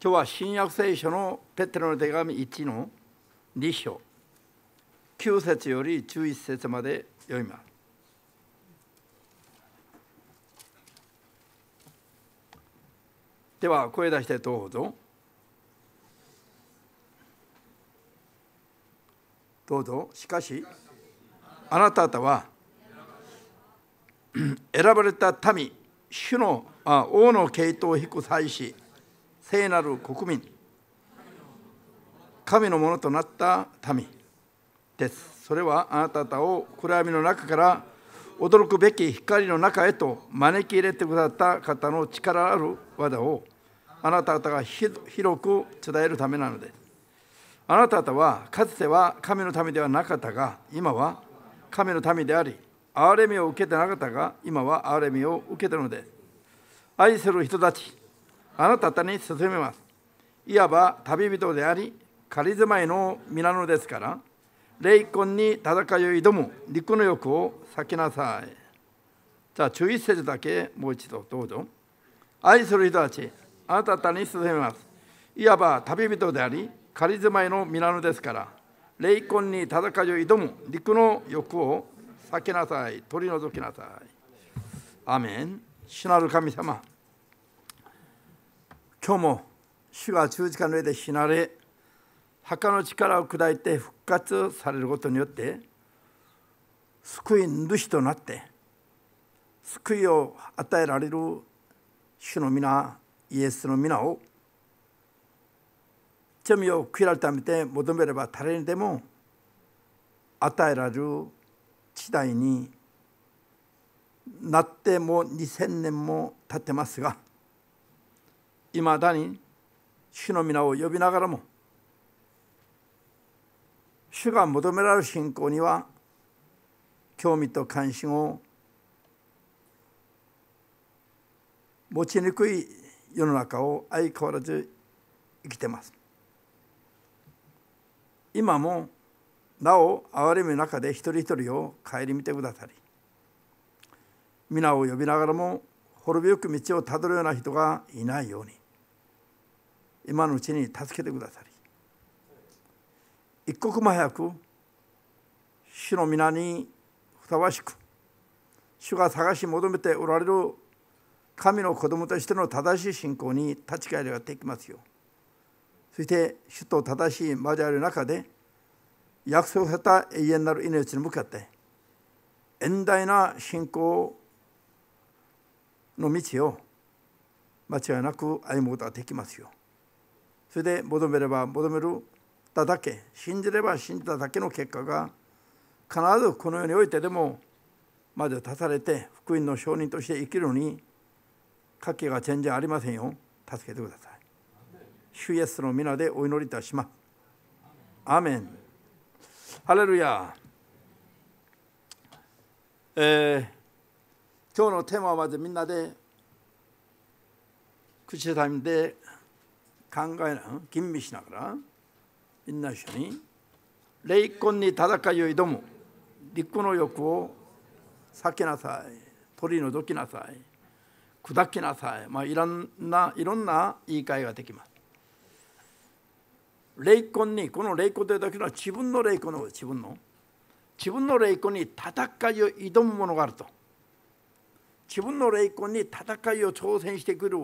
今日は新約聖書のペテロの手紙1の2章9節より11節まで読みます。では声出してどうぞ。どうぞしかしあなた方は 選ばれた民主のあ王の系統を引く祭司聖なる国民神のものとなった民ですそれはあなた方を暗闇の中から驚くべき光の中へと招き入れてくださった方の力ある技をあなた方が広く伝えるためなのですあなた方はかつては神の民ではなかったが今は神の民であり憐れみを受けてなかったが今は憐れみを受けたのです愛する人たちあなた方に進めますいわば旅人であり仮住まいの皆のですから霊魂に戦いを挑む陸の欲を避けなさいじゃあ注意せずだけもう一度どうぞ愛する人たちあなた方に進めますいわば旅人であり仮住まいの皆のですから霊魂に戦いを挑む陸の欲を避けなさい取り除きなさいアメン主なる神様今日も主が十字架の上で死なれ墓の力を砕いて復活されることによって救い主となって救いを与えられる主の皆イエスの皆を罪を悔い改めて求めれば誰にでも与えられる時代になってもう2,000年も経ってますがいまだに主の皆を呼びながらも主が求められる信仰には興味と関心を持ちにくい世の中を相変わらず生きてます。今もなお憐れみの中で一人一人を顧みてくださり皆を呼びながらも滅びゆく道をたどるような人がいないように今のうちに助けてくださり一刻も早く主の皆にふさわしく主が探し求めておられる神の子供としての正しい信仰に立ち返りができますよそして主と正しい交わりの中で約束された永遠なる命に向かって遠大な信仰の道を間違いなく歩むことができますよそれで求めれば求めるただけ信じれば信じただけの結果が必ずこの世においてでもまで立たれて福音の証人として生きるのに家計が全然ありませんよ助けてください主イエスの皆でお祈りいたしますアメンハレルヤえー、今日のテーマはまずみんなで口で考えな吟味しながらみんな一緒に霊魂に戦いを挑む立の欲を避けなさい取り除きなさい砕きなさい、まあ、いろんないろんな言い換えができます。霊魂にこの霊魂というだけのは自分の霊魂の自分の自分の霊魂に戦いを挑むものがあると自分の霊魂に戦いを挑戦してくる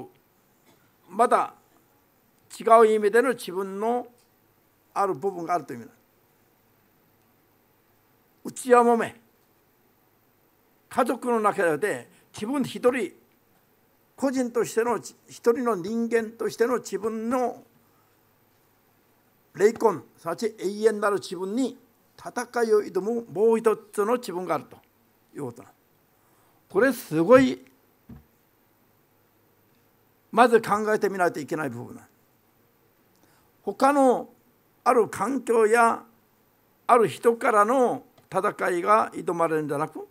まだ違う意味での自分のある部分があるという意味だもめ家族の中で自分一人個人としての一人の人間としての自分の霊魂すなわち永遠なる自分に戦いを挑むもう一つの自分があるということなこれすごいまず考えてみないといけない部分なんです。他のある環境やある人からの戦いが挑まれるんじゃなく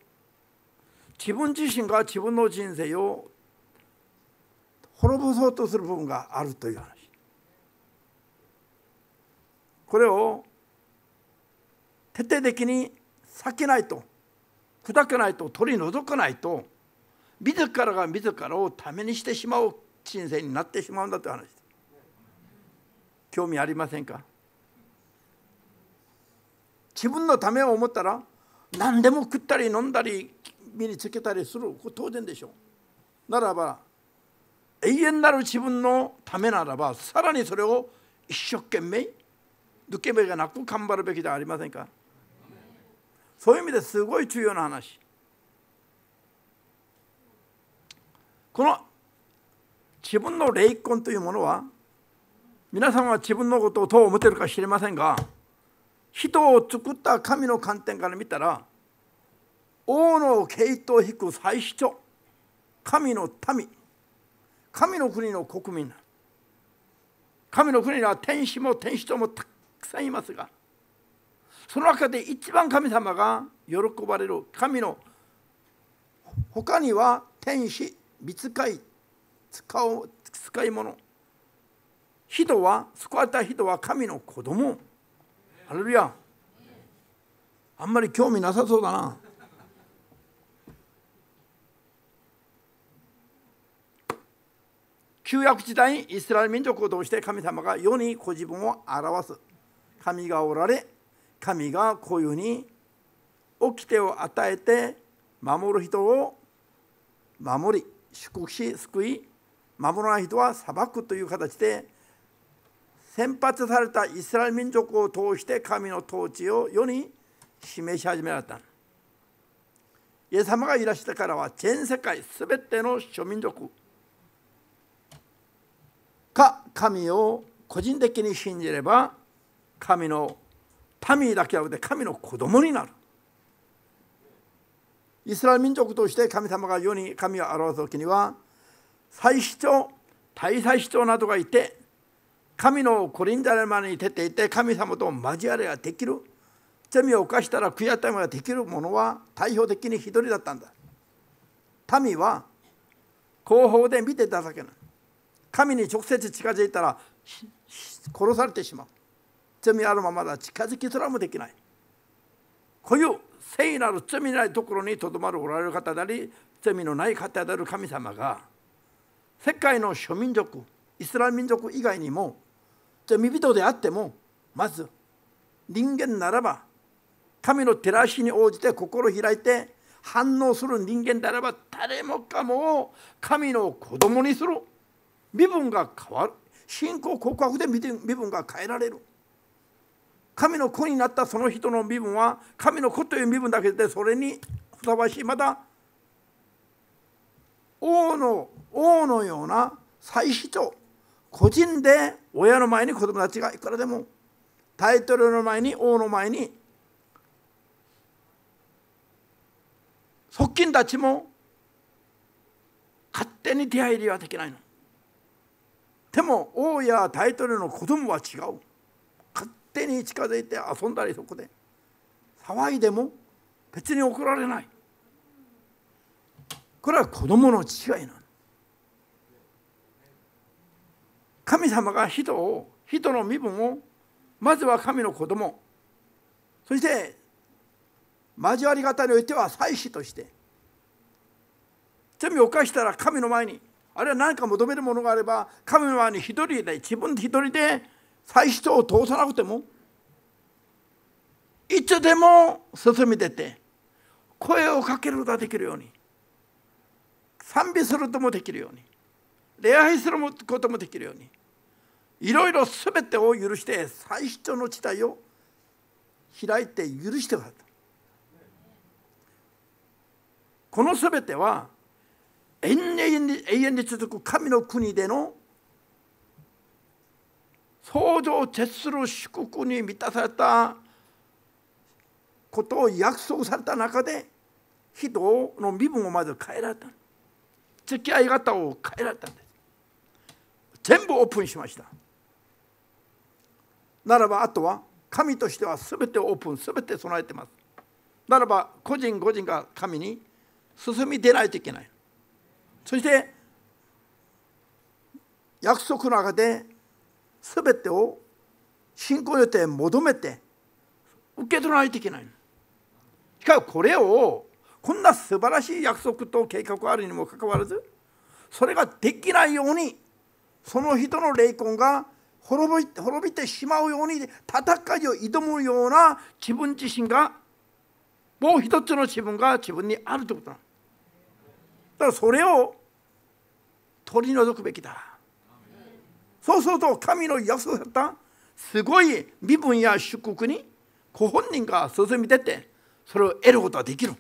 自分自身が自分の人生を滅ぼそうとする部分があるという話これを徹底的に避けないと砕けないと取り除かないと自らが自らをためにしてしまう人生になってしまうんだという話です。興味ありませんか自分のためを思ったら何でも食ったり飲んだり身につけたりする当然でしょうならば永遠なる自分のためならばさらにそれを一生懸命抜け目がなく頑張るべきではありませんかそういう意味ですごい重要な話この自分の霊魂というものは皆さんは自分のことをどう思ってるか知りませんが人を作った神の観点から見たら王の毛糸を引く最初神の民神の国の国民神の国には天使も天使ともたくさんいますがその中で一番神様が喜ばれる神の他には天使見つかい使い物人は救われた人は神の子供ハレルヤあんまり興味なさそうだな旧約時代イスラエル民族を通して神様が世にご自分を表す神がおられ神がこういうふうに掟を与えて守る人を守り祝福し救い守らない人は裁くという形で先発されたイスラエル民族を通して神の統治を世に示し始められたイエス様がいらしてからは全世界すべての諸民族か神を個人的に信じれば神の民だけはなくて神の子供になるイスラエル民族として神様が世に神を表す時には最主張大祭司長などがいて神のコリンダレマに出ていて神様と交わりができる罪を犯したら悔い改ができる者は代表的に一人だったんだ民は後方で見てただけな神に直接近づいたら殺されてしまう罪あるままだ近づきすらもできないこういう聖なる罪ないところにとどまるおられる方であり罪のない方である神様が世界の諸民族イスラム民族以外にも罪人であってもまず人間ならば神の照らしに応じて心を開いて反応する人間であれば誰もかも神の子供にする身分が変わる信仰告白で身分が変えられる神の子になったその人の身分は神の子という身分だけでそれにふさわしいまた王の王のような祭司長個人で親の前に子供たちがいくらでもタイトルの前に王の前に側近たちも勝手に手入りはできないの。でも王やタイトルの子供は違う。勝手に近づいて遊んだりそこで騒いでも別に怒られない。これは子供の違いなの。神様が人を人の身分をまずは神の子供そして交わり方においては祭司として罪を犯したら神の前にあるいは何か求めるものがあれば神の前に一人で自分一人で祭司長を通さなくてもいつでも進み出て声をかけることができるように賛美するともできるように礼拝することもできるようにいろいろ全てを許して最初の地帯を開いて許してくださったこの全ては永遠に永遠に続く神の国での想像を徹する祝福に満たされたことを約束された中で人の身分をまず変えられた付き合い方を変えられたんです全部オープンしましたならばあとは神としては全てオープン全て備えてますならば個人個人が神に進み出ないといけないそして約束の中で全てを信仰によって求めて受け取らないといけないしかもこれをこんな素晴らしい約束と計画があるにもかかわらずそれができないようにその人の霊魂が滅び滅びてしまうように戦いを挑むような自分自身がもう一つの自分が自分にあるということだからそれを取り除くべきだそうすると神の約束だったすごい身分や祝福にご本人が進み出てそれを得ることができる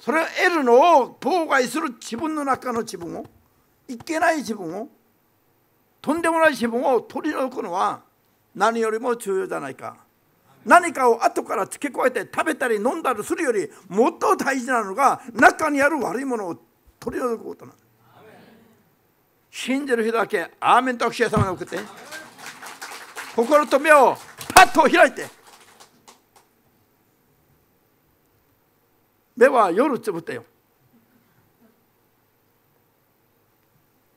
それを得るのを妨害する自分の中の自分をいけない自分をとんでもない自分を取り除くのは何よりも重要じゃないか何かを後から付け加えて食べたり飲んだりするよりもっと大事なのが中にある悪いものを取り除くことなの信じる人だけアーメンと主様に送って心と目をパッと開いて目は夜つぶってよ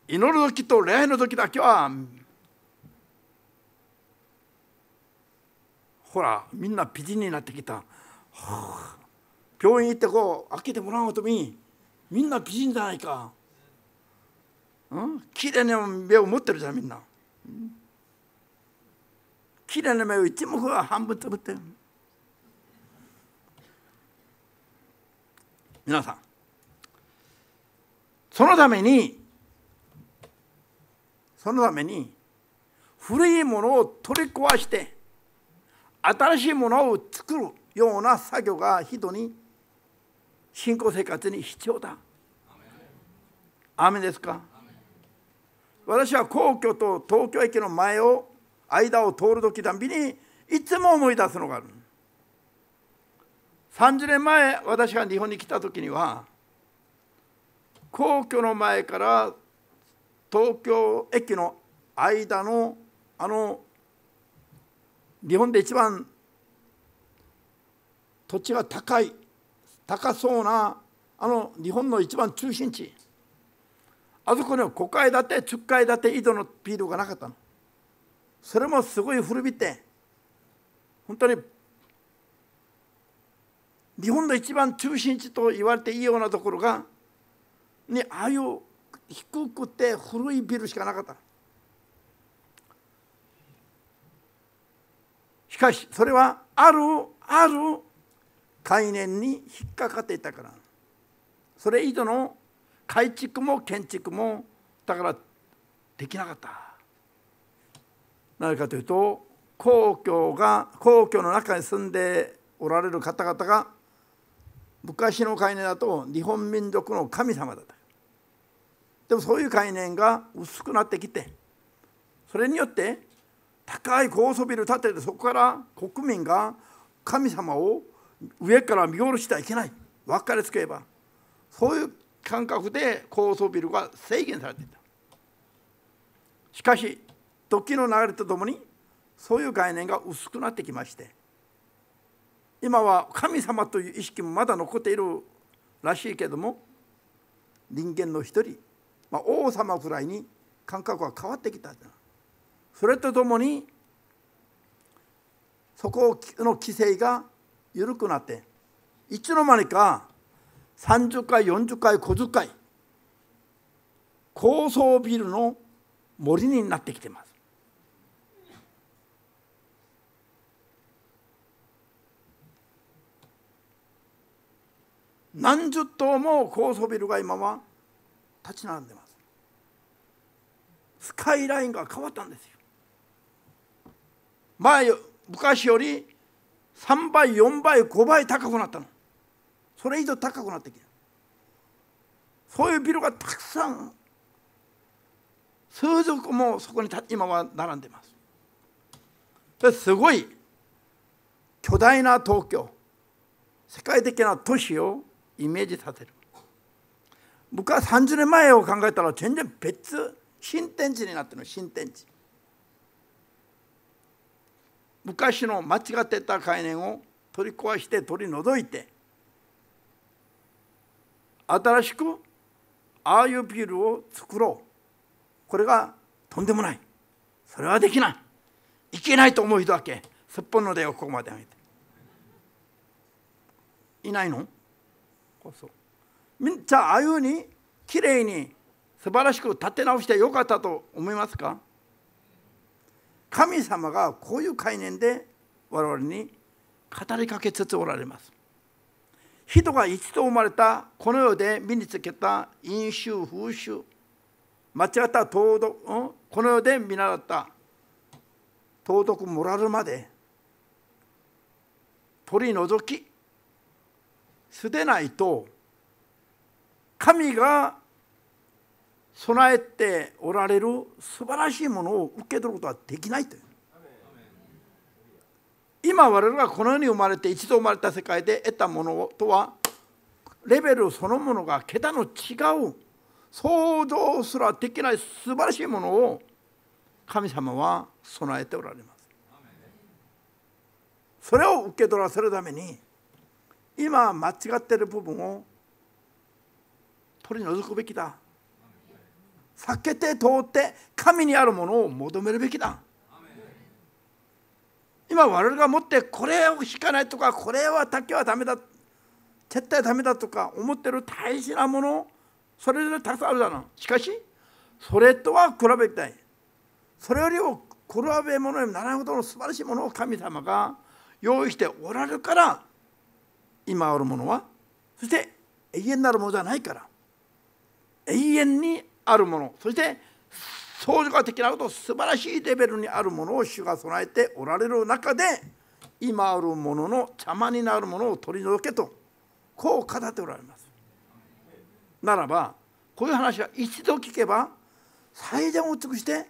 祈る時と礼拝の時だけはほらみんな美人になってきた、はあ、病院行ってこう開けてもらうとみみんな美人じゃないか、うん、きれいな目を持ってるじゃんみんな、うん、きれいな目を一目は半分つぶって皆さんそのためにそのために古いものを取り壊して新しいものを作るような作業が人に信仰生活に必要だ。雨ですか私は皇居と東京駅の前を間を通る時たびにいつも思い出すのがある30年前私が日本に来た時には皇居の前から東京駅の間のあの日本で一番土地が高い高そうなあの日本の一番中心地あそこには5階建て10階建て井戸のビールがなかったのそれもすごい古びて本当に日本の一番中心地と言われていいようなところがにああいう低くて古いビルしかなかったしかしそれはあるある概念に引っかかっていたからそれ以上の改築も建築もだからできなかったなぜかというと皇居が皇居の中に住んでおられる方々が昔の概念だと日本民族の神様だったでもそういう概念が薄くなってきてそれによって高い高層ビル建ててそこから国民が神様を上から見下ろしてはいけない分かりつけばそういう感覚で高層ビルが制限されていたしかし時の流れとともにそういう概念が薄くなってきまして今は神様という意識もまだ残っているらしいけども人間の一人まあ、王様くらいに感覚は変わってきたそれとともにそこの規制が緩くなっていつの間にか30階40階50階高層ビルの森になってきてます。何十棟も高層ビルが今は立ち並んでますスカイラインが変わったんですよ前昔より3倍4倍5倍高くなったのそれ以上高くなってきたそういうビルがたくさん数十個もそこに今は並んでますすごい巨大な東京世界的な都市をイメージさせる僕は30年前を考えたら全然別新天地になってるの新天地昔の間違ってた概念を取り壊して取り除いて新しくああいうビルを作ろうこれがとんでもないそれはできないいけないと思う人だけすっぽんの出をここまで上げていないのこそじゃあああいうにきれいに素晴らしく立て直してよかったと思いますか神様がこういう概念で我々に語りかけつつおられます。人が一度生まれたこの世で身につけた飲酒風習間違った道徳この世で見習った道徳モラルまで取り除き捨てないと神が備えておられる素晴らしいものを受け取ることはできないという今我々がこの世に生まれて一度生まれた世界で得たものとはレベルそのものが桁の違う想像すらできない素晴らしいものを神様は備えておられますそれを受け取らせるために今間違っている部分を取り除くべきだ避けて通って神にあるものを求めるべきだ今我々が持ってこれを引かないとかこれはけはダメだ絶対ダメだとか思ってる大事なものそれぞれたくさんあるだろうしかしそれとは比べたいそれよりを比べ物にならないほどの素晴らしいものを神様が用意しておられるから今あるものはそして永遠なるものじゃないから永遠にあるものそして相互的なこと素晴らしいレベルにあるものを主が備えておられる中で今あるものの邪魔になるものを取り除けとこう語っておられます。ならばこういう話は一度聞けば最善を尽くして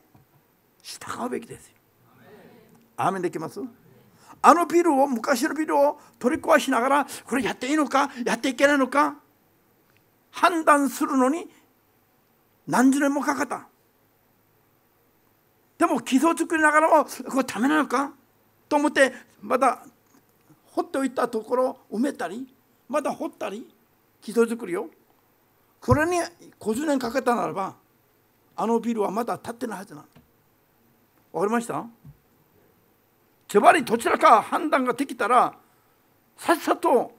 従うべきですよ。アできますあのビルを昔のビルを取り壊しながらこれやっていいのかやっていけないのか判断するのに何十年もかかったでも基礎作りながらもこれためなのかと思ってまた掘っておいたところを埋めたりまた掘ったり基礎作りをこれに50年かけたならばあのビルはまだ建ってないはずなの。分かりましたつまりどちらか判断ができたらさっさと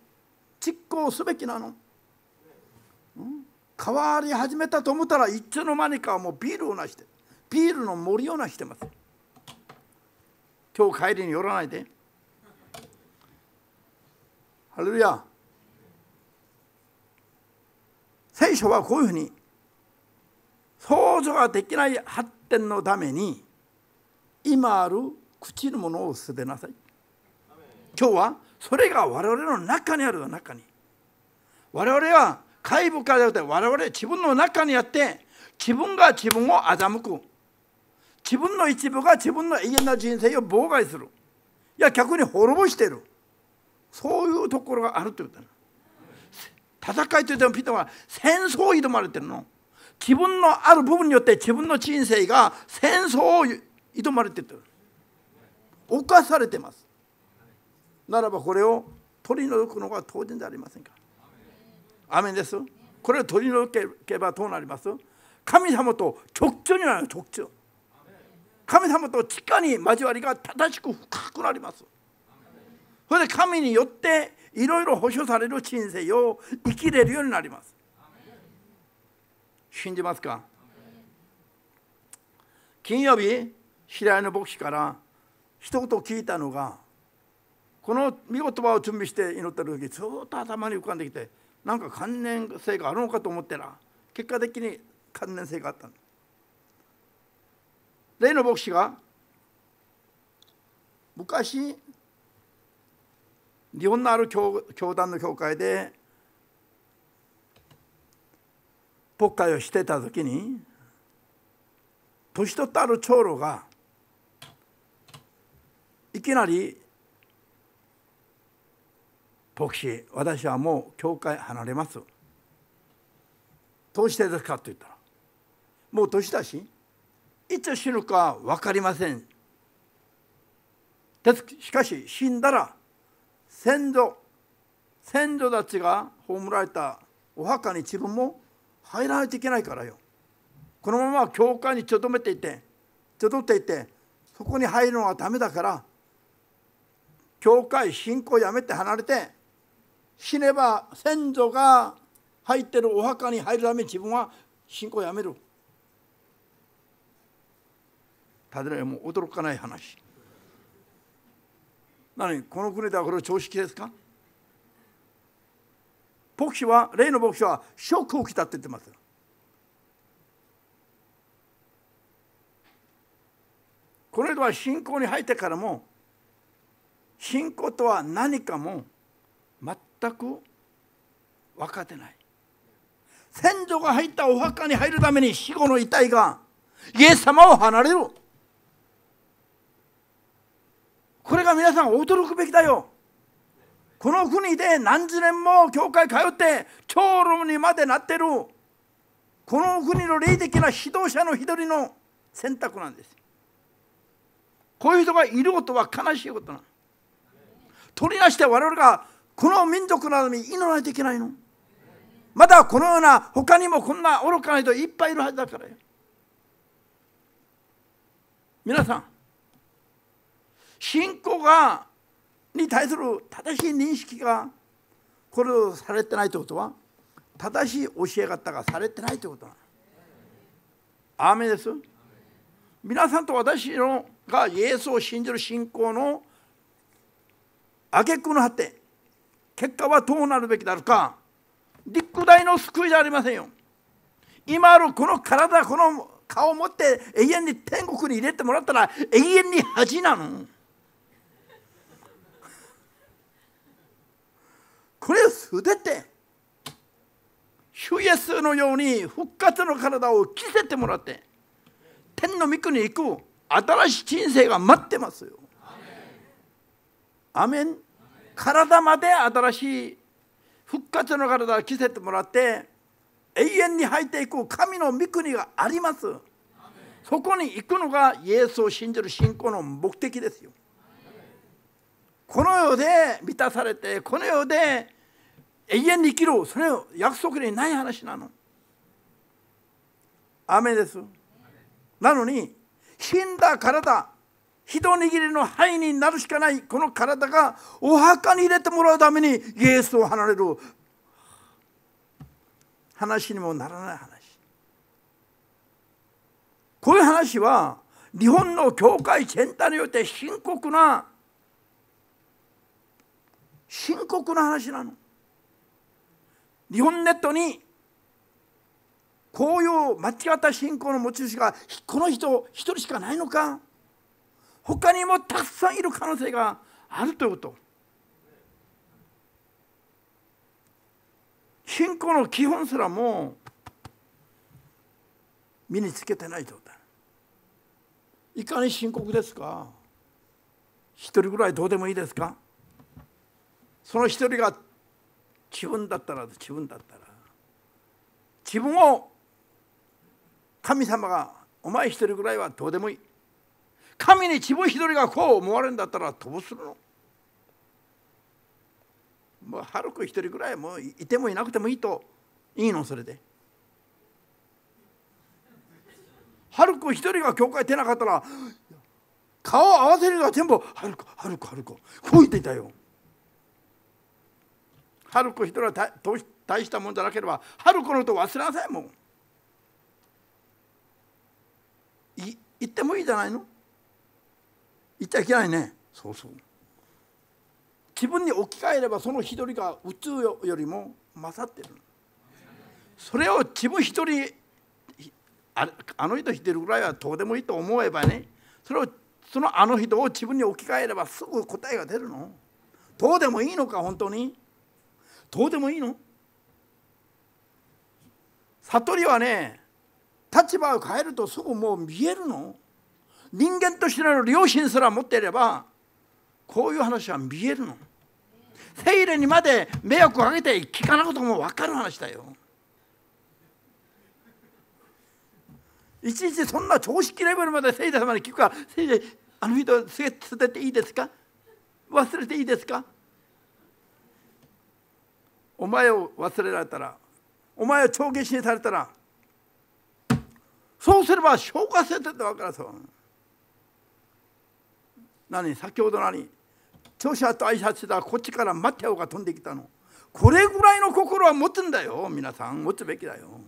実行すべきなの。変わり始めたと思ったらいつの間にかもうビールをなしてビールの森をなしてます今日帰りに寄らないでハレルヤ聖書はこういうふうに想像ができない発展のために今ある口のものを捨てなさい今日はそれが我々の中にある中に我々は外部からでは我々自分の中にあって自分が自分を欺く自分の一部が自分の永遠な人生を妨害するいや逆に滅ぼしているそういうところがあるということ戦いといってもピトは戦争を挑まれてるの自分のある部分によって自分の人生が戦争を挑まれてる犯されてますならばこれを取り除くのが当然じゃありませんかアメンですこれを取り除けばどうなります神様と直腸になる直腸。神様と地下に交わりが正しく深くなりますそれで神によっていろいろ保証される人生を生きれるようになります信じますか金曜日平井の牧師から一言聞いたのがこの御言葉を準備して祈ってる時ずっと頭に浮かんできてなんか関連性があるのかと思ってな結果的に関連性があった例の牧師が昔日本のある教教団の教会で国会をしてた時に年取ったある長老がいきなり牧師私はもう教会離れますどうしてですかと言ったらもう年だしいつ死ぬか分かりませんですしかし死んだら先祖先祖たちが葬られたお墓に自分も入らないといけないからよこのまま教会にとどめていてとどっていてそこに入るのはダメだから教会信仰やめて離れて死ねば先祖が入ってるお墓に入るため自分は信仰をやめるただいもう驚かない話何この国ではこれ常識ですか牧師は例の牧師はショックを受けたって言ってますこの人は信仰に入ってからも信仰とは何かも全く分かってない先祖が入ったお墓に入るために死後の遺体がイエス様を離れるこれが皆さん驚くべきだよこの国で何十年も教会通って長老にまでなってるこの国の霊的な指導者の一人の選択なんですこういう人がいることは悲しいことな取り出して我々がこの民族などに祈らないといけないのまだこのような他にもこんな愚かな人いっぱいいるはずだからよ皆さん信仰がに対する正しい認識がこれをされてないということは正しい教え方がされてないということなの。アーメンです皆さんと私のがイエスを信じる信仰の挙句の果て結果はどうなるべきあるか陸大の救いじゃありませんよ今あるこの体この顔を持って永遠に天国に入れてもらったら永遠に恥なのこれを捨てて主イエスのように復活の体を着せてもらって天の御国に行く新しい人生が待ってますよアメン体まで新しい復活の体を着せてもらって永遠に入っていく神の御国がありますそこに行くのがイエスを信じる信仰の目的ですよこの世で満たされてこの世で永遠に生きるそれ約束にない話なの雨ですなのに死んだ体一握りの範囲になるしかないこの体がお墓に入れてもらうためにイエスを離れる話にもならない話こういう話は日本の教会全体によって深刻な深刻な話なの日本ネットにこういう間違った信仰の持ち主がこの人一人しかないのか他にもたくさんいる可能性があるということ信仰の基本すらも身につけてない状態いかに深刻ですか一人ぐらいどうでもいいですかその一人が自分だったら自分だったら自分を神様がお前一人ぐらいはどうでもいい神に千葉一人がこう思われるんだったらどうするのもう春ル一人ぐらいもういてもいなくてもいいといいのそれで。春ル一人が教会出なかったら顔を合わせるのは全部春ル春ハ春クこう言っていたよ。春ル一人は大したもんじゃなければ春ルのこと忘れなさいもん。い言ってもいいじゃないの言っちゃいけないねそうそう自分に置き換えればその一人が宇宙よりも勝ってるそれを自分一人あの人してるぐらいはどうでもいいと思えばねそれをそのあの人を自分に置き換えればすぐ答えが出るのどうでもいいのか本当にどうでもいいの悟りはね立場を変えるとすぐもう見えるの人間としての良心すら持っていればこういう話は見えるの手入れにまで迷惑をかけて聞かなことも分かる話だよいちいちそんな常識レベルまで聖者様に聞くか聖者あの人捨てていいですか忘れていいですかお前を忘れられたらお前を帳消しにされたらそうすれば消化せてって分からそう。何先ほど何著者と挨拶だこっちからマテオが飛んできたのこれぐらいの心は持つんだよ皆さん持つべきだよ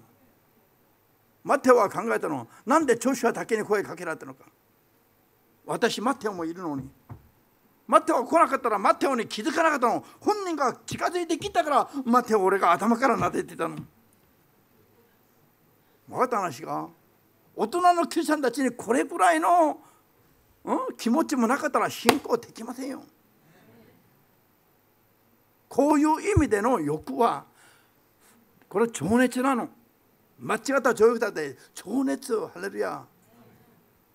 マテオは考えたのなんで著者だけに声かけられたのか私マテオもいるのにマテオが来なかったらマテオに気づかなかったの本人が近づいてきたからマテオ俺が頭から撫でてたの分かった話が大人の九リさんたちにこれぐらいのうん、気持ちもなかったら信仰できませんよ。こういう意味での欲はこれ情熱なの。間違った情欲だって情熱をハレルヤ。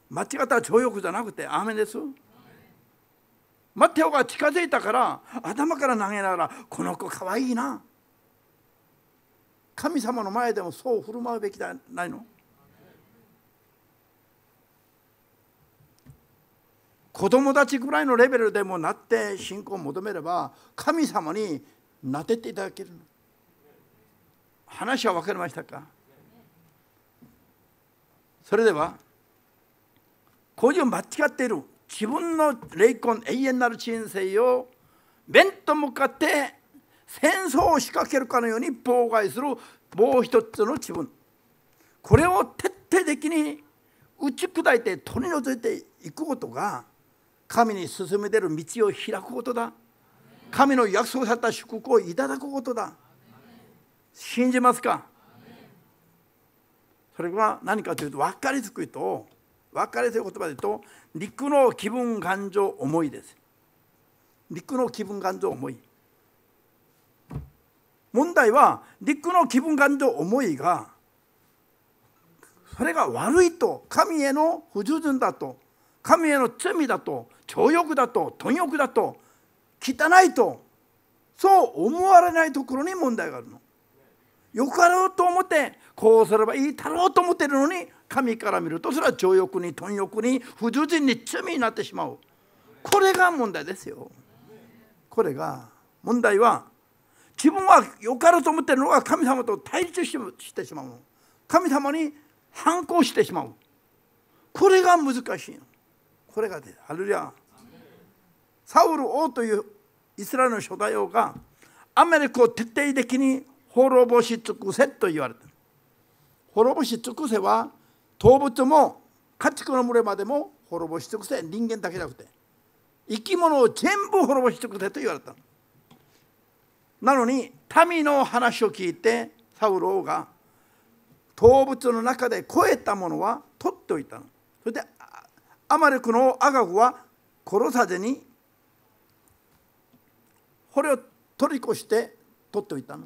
間違った情欲じゃなくてアメンです。マテオが近づいたから頭から投げながらこの子かわいいな。神様の前でもそう振る舞うべきじゃないの子供たちぐらいのレベルでもなって信仰を求めれば神様になっていただける話は分かりましたかそれではこういう間違っている自分の霊魂永遠なる人生を面と向かって戦争を仕掛けるかのように妨害するもう一つの自分これを徹底的に打ち砕いて取り除いていくことが神に進め出る道を開くことだ神の約束された祝福をいただくことだ信じますかそれは何かというと分かりづくいと分かりづく言葉で言うと肉の気分感情思いです肉の気分感情思い問題は肉の気分感情思いがそれが悪いと神への不従順だと神への罪だと徴欲だと貪欲だと汚いとそう思われないところに問題があるの。よかろうと思ってこうすればいいだろうと思っているのに神から見るとそれは情欲に貪欲に不従順に罪になってしまうこれが問題ですよこれが問題は自分はよかろうと思っているのが神様と対立してしまう神様に反抗してしまうこれが難しいのこれが出たハルヤサウル王というイスラエルの初代王がアメリカを徹底的に滅ぼし尽くせと言われた。滅ぼし尽くせは動物も家畜の群れまでも滅ぼし尽くせ人間だけじゃなくて生き物を全部滅ぼし尽くせと言われたなのに民の話を聞いてサウル王が動物の中で超えたものは取っておいたのそれでアマレクのアガグは殺さずにこれを取り越して取っておいたの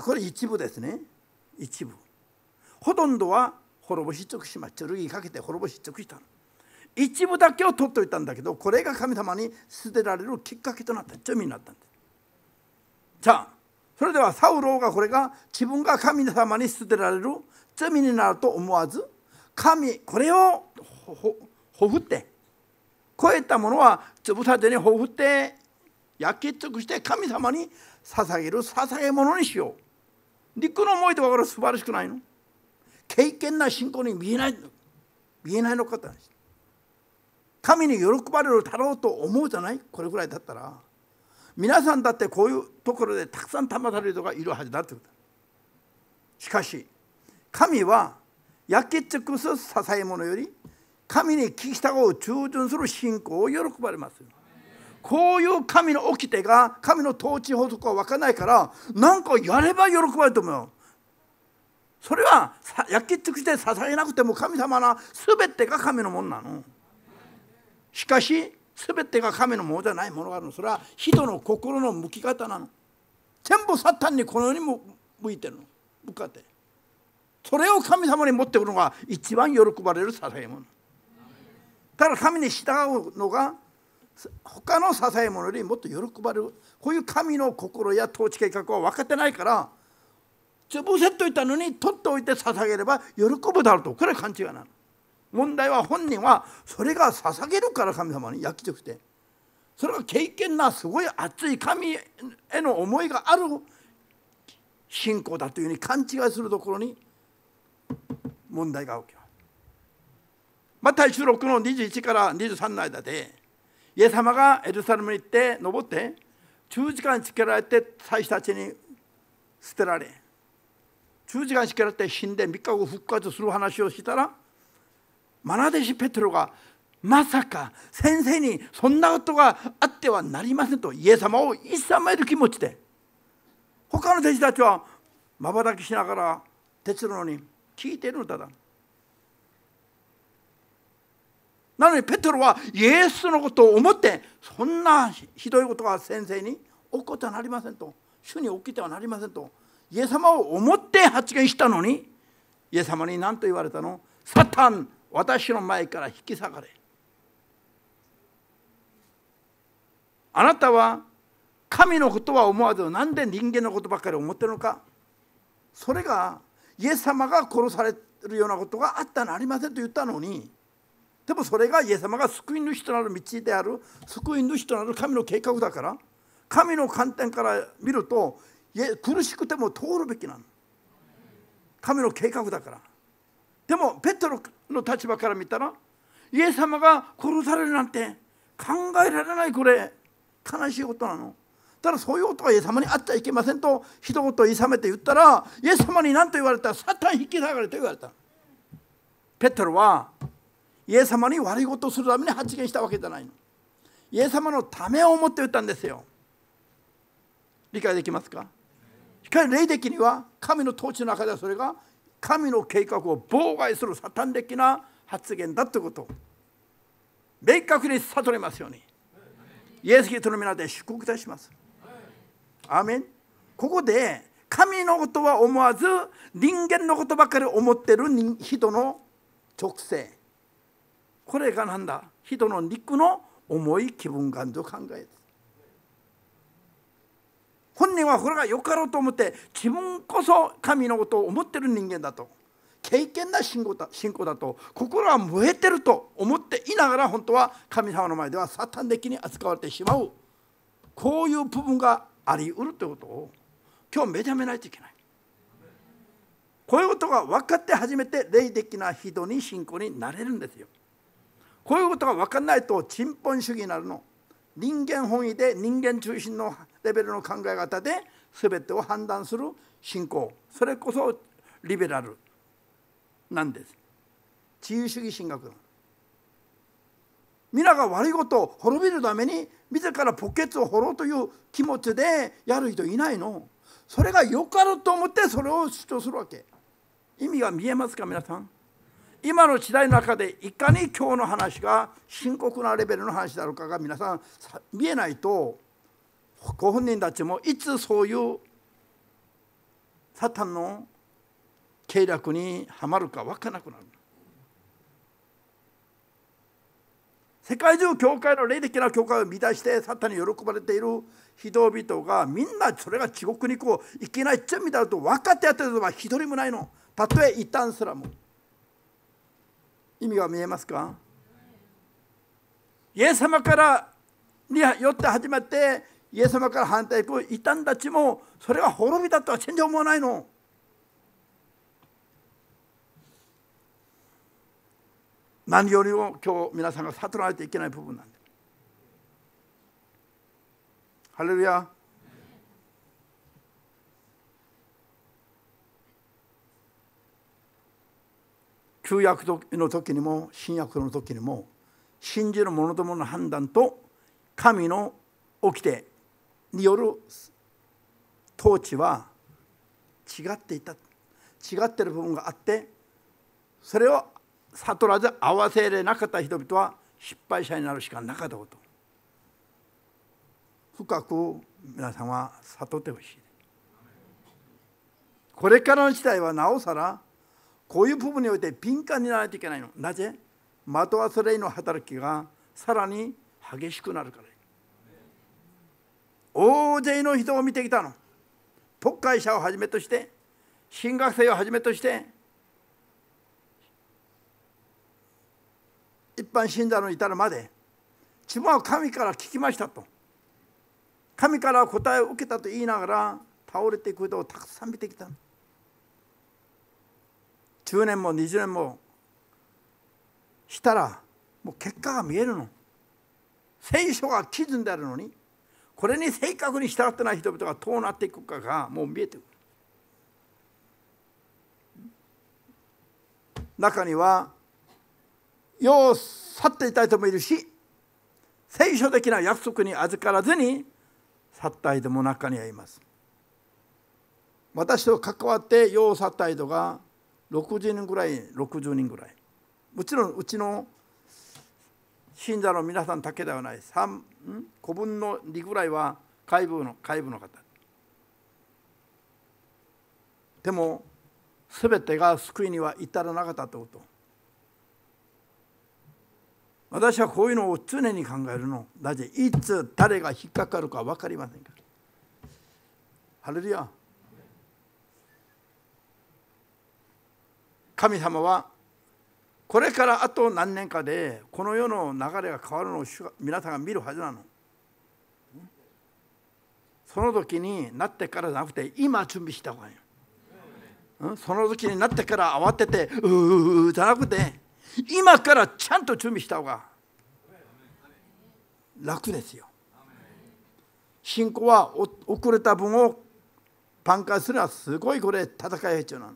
これ一部ですね一部ほとんどは滅ぼし尽くしました剣かけて滅ぼし尽くしたの一部だけを取っておいたんだけどこれが神様に捨てられるきっかけとなった罪になったんですじゃあそれではサウロがこれが自分が神様に捨てられる罪になると思わず神これをほふって肥えたものはぶさずにほふって焼き尽くして神様に捧げる捧げ物にしようこの思いで分かる素晴らしくないの経験な信仰に見えない見えないのかって話神に喜ばれるだろうと思うじゃないこれぐらいだったら皆さんだってこういうところでたくさん騙される人がいるはずだってことしかし神は焼き尽くす支え物より神に聞き従う忠順する信仰を喜ばれますこういう神の掟が神の統治法則は分からないから何かやれば喜ばれると思うそれは焼き尽くして支えなくても神様な全てが神のもんなのしかし全てが神のものじゃないものがあるのそれは人の心の向き方なの全部サタンにこの世にも向いてるの向かってそれを神様に持ってくるのが一番喜ばれる支え物だから神に従うのが他の支え物よりもっと喜ばれるこういう神の心や統治計画は分かってないから潰せといたのに取っておいて捧げれば喜ぶだろうとこれは勘違いなの問題は本人はそれが捧げるから神様に焼きつくてそれが経験なすごい熱い神への思いがある信仰だというふうに勘違いするところに問題が起きるまた16の21から23の間でイエス様がエルサレムに行って登って十字架につけられて祭司たちに捨てられ十字架につけられて死んで3日後復活する話をしたらマナデシ・ペテロがまさか先生にそんなことがあってはなりませんとイエス様を一切める気持ちで他の弟子たちはまばたきしながら哲郎に聞いているのだだなのにペトロはイエスのことを思ってそんなひどいことが先生に起こってはなりませんと主に起きてはなりませんとイエス様を思って発言したのにイエス様に何と言われたのサタン私の前から引き裂かれあなたは神のことは思わず何で人間のことばっかり思ってるのかそれがイエス様が殺されるようなことがあったなありませんと言ったのにでもそれがイエス様が救い主となる道である救い主となる神の計画だから神の観点から見ると苦しくても通るべきなの神の計画だからでもペトロの立場から見たらイエス様が殺されるなんて考えられないこれ悲しいことなのただそういうことはイエス様にあっちゃいけませんと一言言いさめて言ったらイエス様に何と言われたサタン引き下がれと言われたペトロはイエス様に悪いことをするために発言したわけじゃないのイエス様のためを思って言ったんですよ理解できますかしかし霊的には神の統治の中ではそれが神の計画を妨害するサタン的な発言だということ明確に悟りますようにイエス・キリストの皆で祝福いたしますアーメンここで神のことは思わず人間のことばかり思ってる人の直性これがなんだ人の肉の重い気分感と考えです本人はこれがよかろうと思って自分こそ神のことを思ってる人間だと敬虔な信仰だ信仰だと心は燃えてると思っていながら本当は神様の前ではサタン的に扱われてしまうこういう部分がありうるということを今日目覚めないといけないこういうことが分かって初めて霊的な人に信仰になれるんですよこういうことが分かんないとチンポン主義になるの人間本位で人間中心のレベルの考え方ですべてを判断する信仰それこそリベラルなんです自由主義神学皆が悪いことを滅びるために自らポケツを掘ろうという気持ちでやる人いないのそれがよかると思ってそれを主張するわけ意味が見えますか皆さん今の時代の中でいかに今日の話が深刻なレベルの話なのかが皆さん見えないとご本人たちもいつそういうサタンの計略にはまるか分からなくなる。世界中教会の霊的な教会を乱してサタンに喜ばれている人々がみんなそれが地獄にこういけないっちゃみたいなと分かってやってるのは一人もないのたとえ一旦すらも。意味が見えますかイエス様からによって始まってイエス様から反対行く異端たちもそれは滅びだとは全然思わないの。何よりも今日皆さんが悟らないといけない部分なんだ。ハレルヤ。旧約の時にも新約の時にも信じる者どもの判断と神の掟による統治は違っていた違ってる部分があってそれを悟らず合わせれなかった人々は失敗者になるしかなかったこと深く皆さんは悟ってほしいこれからの時代はなおさらこういう部分において敏感にならないといけないのなぜ的はそれの働きがさらに激しくなるから大勢の人を見てきたの特会者をはじめとして進学生をはじめとして一般信者の至るまで自分は神から聞きましたと神から答えを受けたと言いながら倒れていく人をたくさん見てきたの。10年も20年もしたらもう結果が見えるの聖書が基準であるのにこれに正確に従ってない人々がどうなっていくかがもう見えてくる中には世を去っていた人もいるし聖書的な約束に預からずに去った人も中にはいます私と関わって世を去った人が60人ぐらい60人ぐらいもちろんうちの信者の皆さんだけではない5分の2ぐらいは海部の海部の方でも全てが救いには至らなかったということ私はこういうのを常に考えるのだぜいつ誰が引っかかるか分かりませんからハレルヤ神様はこれからあと何年かでこの世の流れが変わるのを皆さんが見るはずなの。その時になってからじゃなくて今準備した方がいい、うん、その時になってから慌ててうううじゃなくて今からちゃんと準備した方が楽ですよ。信仰は遅れた分を挽回するのはすごいこれ戦い必要なの。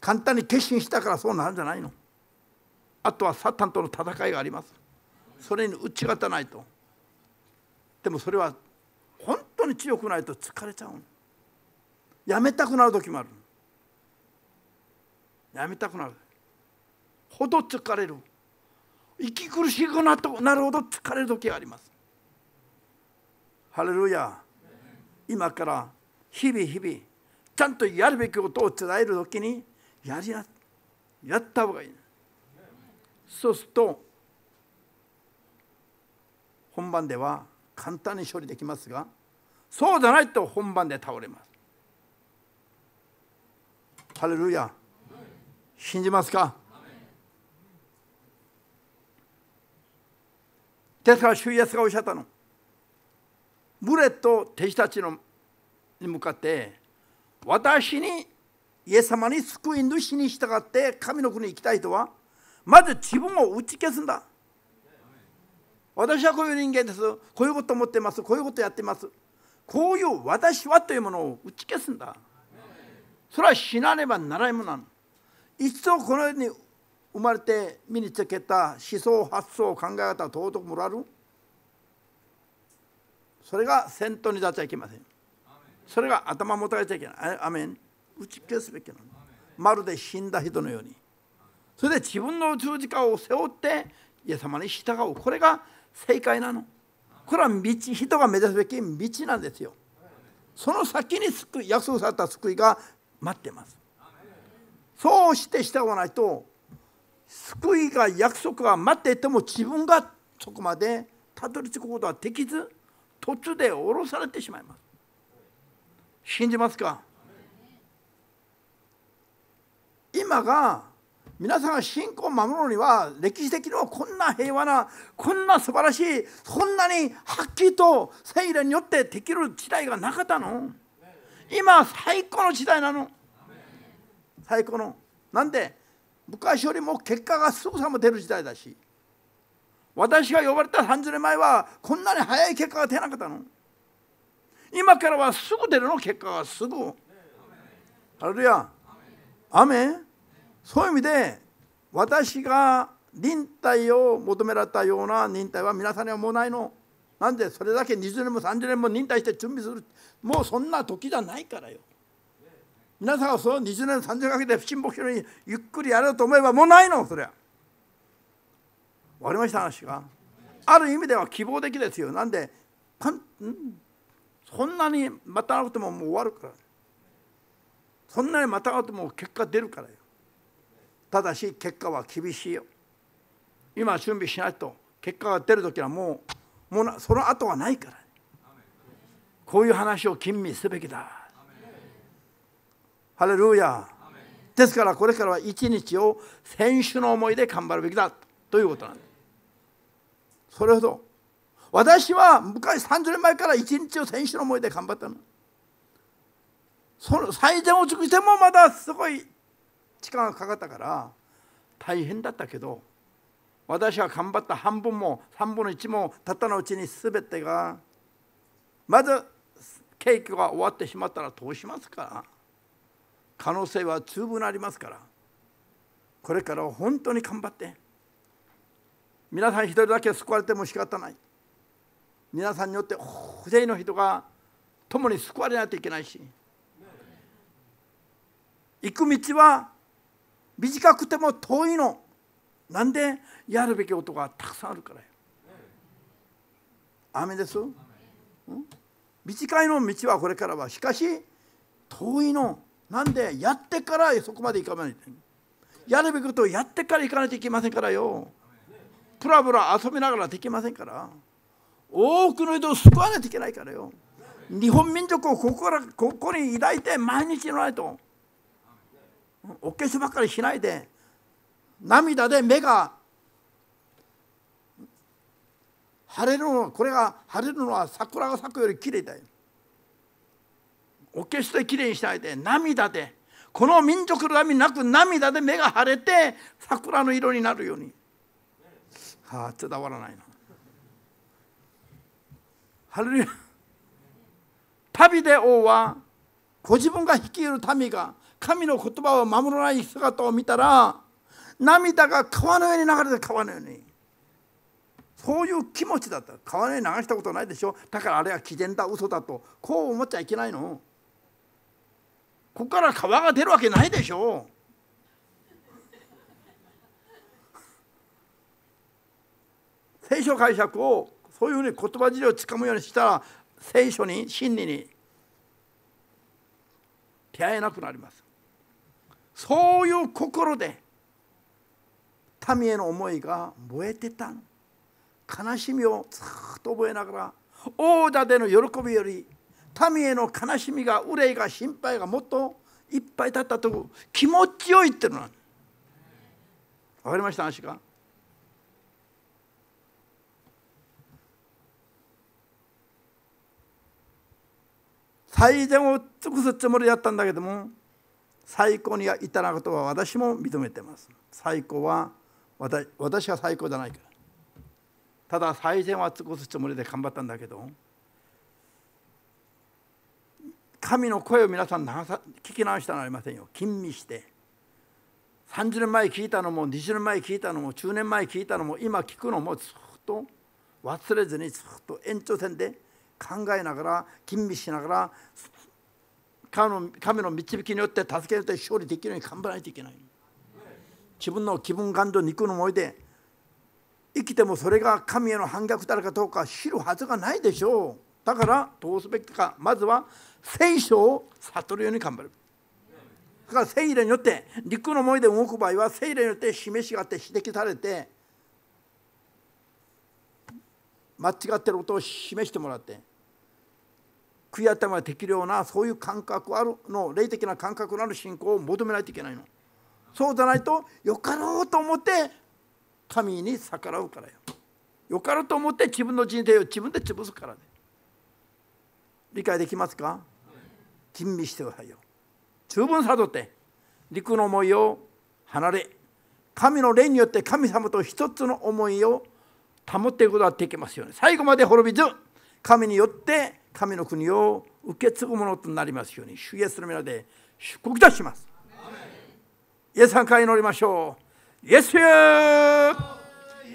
簡単に決心したからそうなるんじゃないのあとはサタンとの戦いがありますそれに打ち勝たないとでもそれは本当に強くないと疲れちゃうやめたくなる時もあるやめたくなるほど疲れる息苦しくなるほど疲れる時がありますハレルヤ今から日々日々ちゃんとやるべきことを伝える時にやりややった方がいいそうすると本番では簡単に処理できますがそうじゃないと本番で倒れますハレルヤ信じますかですから主イエスがおっしゃったの群れと弟子たちのに向かって私にイエス様に救い主に従って神の国に行きたい人はまず自分を打ち消すんだ私はこういう人間ですこういうこと思ってますこういうことやってますこういう私はというものを打ち消すんだそれは死なねばならないものなの一度この世に生まれて身につけた思想発想考え方は尊くもらうそれが先頭に立っちゃいけませんそれが頭持たれちゃいけないアメン打ち消すべきなのまるで死んだ人のようにそれで自分の十字架を背負ってイエス様に従うこれが正解なのこれは道人が目指すべき道なんですよその先に救い約束された救いが待ってますそうして従わないと救いが約束が待っていても自分がそこまでたどり着くことはできず途中で降ろされてしまいます信じますか今が皆さんが信仰を守るには歴史的にはこんな平和なこんな素晴らしいこんなにはっきりと聖霊によってできる時代がなかったの今最高の時代なの最高のなんで昔よりも結果がすぐさま出る時代だし私が呼ばれた30年前はこんなに早い結果が出なかったの今からはすぐ出るの結果がすぐあれや雨そういう意味で私が忍耐を求められたような忍耐は皆さんにはもうないの。なんでそれだけ20年も30年も忍耐して準備するもうそんな時じゃないからよ。皆さんはそう20年30年かけて神保広にゆっくりやろうと思えばもうないのそりゃ。終わりました話が。ある意味では希望的ですよ。なんでんそんなに待たなくてももう終わるから。そんなにまたがっても結果出るからよただし結果は厳しいよ今準備しないと結果が出る時はもうもうその後はないからこういう話を吟味すべきだハレルヤですからこれからは一日を選手の思いで頑張るべきだということなんですそれほど私は昔30年前から一日を選手の思いで頑張ったのその最善を尽くしてもまだすごい時間がかかったから大変だったけど私は頑張った半分も3分の1もたったのうちに全てがまずケーキが終わってしまったらどうしますか可能性は十分ありますからこれからは本当に頑張って皆さん一人だけ救われても仕方ない皆さんによって大勢の人が共に救われないといけないし行く道は短くても遠いのなんでやるべきことがたくさんあるからよ雨です、うん、短いの道はこれからはしかし遠いのなんでやってからそこまで行かないやるべきことをやってから行かないといけませんからよプラプラ遊びながらできませんから多くの人を救わないといけないからよ日本民族をここからここに抱いて毎日らないと。お化しばっかりしないで涙で目が晴れるのこれが晴れるのは桜が咲くより綺麗だよ。お化しで綺麗にしないで涙でこの民族の涙なく涙で目が腫れて桜の色になるように。はあ伝わらないな。ハ旅で王はご自分が率いる民が神の言葉を守らない姿を見たら涙が川のように流れて川のようにそういう気持ちだった川のように流したことないでしょだからあれは危険だ嘘だとこう思っちゃいけないのここから川が出るわけないでしょ聖書解釈をそういうふうに言葉尻をつかむようにしたら聖書に真理に出会えなくなりますそういう心で民への思いが燃えてたの悲しみをずっと覚えながら王座での喜びより民への悲しみが憂いが心配がもっといっぱい立ったと気持ちよいってるの分かりました話が最善を尽くすつもりだったんだけども最高に至らなことは私も認めてます最高は私私は最高じゃないからただ最善は尽くすつもりで頑張ったんだけど神の声を皆さん聞き直したのありませんよ吟味して30年前聞いたのも20年前聞いたのも10年前聞いたのも今聞くのもずっと忘れずにずっと延長線で考えながら吟味しながら神の導きによって助けられて勝利できるように頑張らないといけない自分の気分感情肉の思いで生きてもそれが神への反逆であるかどうか知るはずがないでしょうだからどうすべきかまずは聖書を悟るように頑張るだから聖霊によって肉の思いで動く場合は聖霊によって示しがあって指摘されて間違ってることを示してもらって悔い改めができるようなそういう感覚あるの霊的な感覚のある信仰を求めないといけないのそうじゃないとよかろうと思って神に逆らうからよよかろうと思って自分の人生を自分で潰すからね理解できますか準備してくださいよ十分悟って陸の思いを離れ神の霊によって神様と一つの思いを保っていくことができますよね最後まで滅びず神によって神の国を受け継ぐものとなりますように主イエスの皆で祝福いたしますイエスさんから祈りましょうイエスよ